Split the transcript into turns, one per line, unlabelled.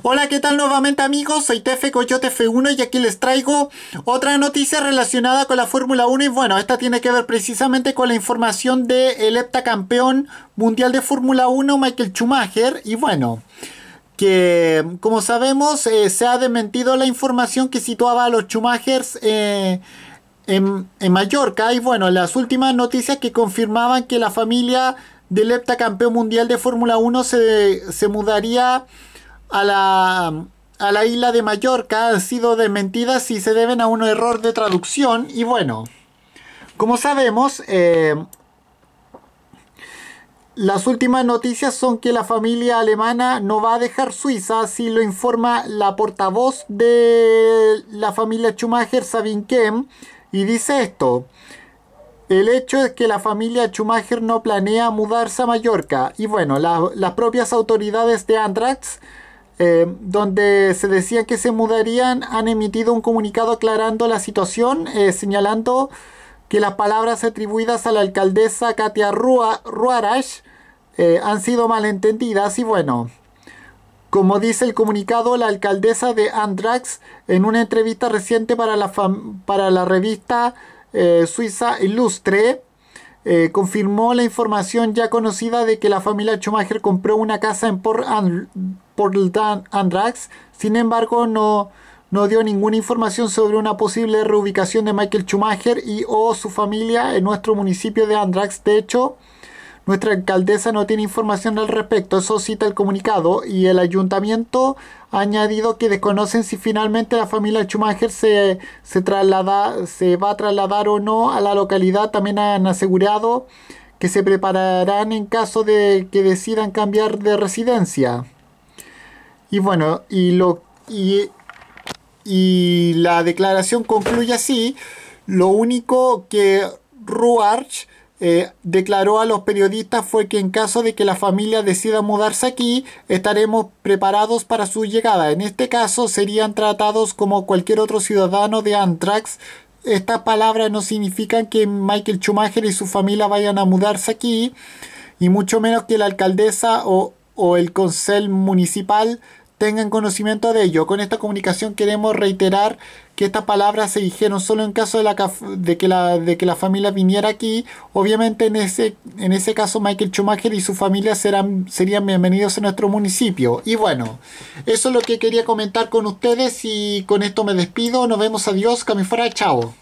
Hola, ¿qué tal nuevamente amigos? Soy Tefe Coyote F1 y aquí les traigo otra noticia relacionada con la Fórmula 1 y bueno, esta tiene que ver precisamente con la información del heptacampeón mundial de Fórmula 1, Michael Schumacher y bueno que como sabemos eh, se ha desmentido la información que situaba a los Schumachers eh, en, Mallorca y bueno, las últimas noticias que confirmaban que la familia del heptacampeón mundial de Fórmula 1 se, se mudaría a la, isla de Mallorca han sido desmentidas y se deben a un error de traducción. Y bueno, como sabemos, eh, las últimas noticias son que la familia alemana no va a dejar Suiza, ...si lo informa la portavoz de la familia Schumacher, Sabine Kem, y dice esto. El hecho es que la familia Schumacher no planea mudarse a Mallorca y bueno, las propias autoridades de Andrax eh, donde se decía que se mudarían, han emitido un comunicado aclarando la situación, eh, señalando que las palabras atribuidas a la alcaldesa Katia Rua, Ruarash eh, han sido malentendidas y bueno, como dice el comunicado, la alcaldesa de Andrax en una entrevista reciente para la, para la revista suiza Ilustre, eh, confirmó la información ya conocida de que la familia Schumacher compró una casa en Portland Andrax. Sin embargo, no, no dio ninguna información sobre una posible reubicación de Michael Schumacher y o su familia en nuestro municipio de Andrax. De hecho, nuestra alcaldesa no tiene información al respecto, eso cita el comunicado, y el ayuntamiento ha añadido que desconocen si finalmente la familia Schumacher se, traslada, se va a trasladar o no a la localidad. También han asegurado que se prepararán en caso de que decidan cambiar de residencia. Y bueno, y, lo, y, y la declaración concluye así. Lo único que Ruarch eh, declaró a los periodistas fue que en caso de que la familia decida mudarse aquí, estaremos preparados para su llegada. En este caso serían tratados como cualquier otro ciudadano de Antrax. Estas palabras no significan que Michael Schumacher y su familia vayan a mudarse aquí, y mucho menos que la alcaldesa o, el concel municipal tengan conocimiento de ello. Con esta comunicación queremos reiterar que estas palabras se dijeron solo en caso de, la, de, que, la, de que la familia viniera aquí. Obviamente en ese, en ese caso Michael Schumacher y su familia serán, serían bienvenidos a nuestro municipio. Y bueno, eso es lo que quería comentar con ustedes y con esto me despido. Nos vemos, adiós, Camifora, chao.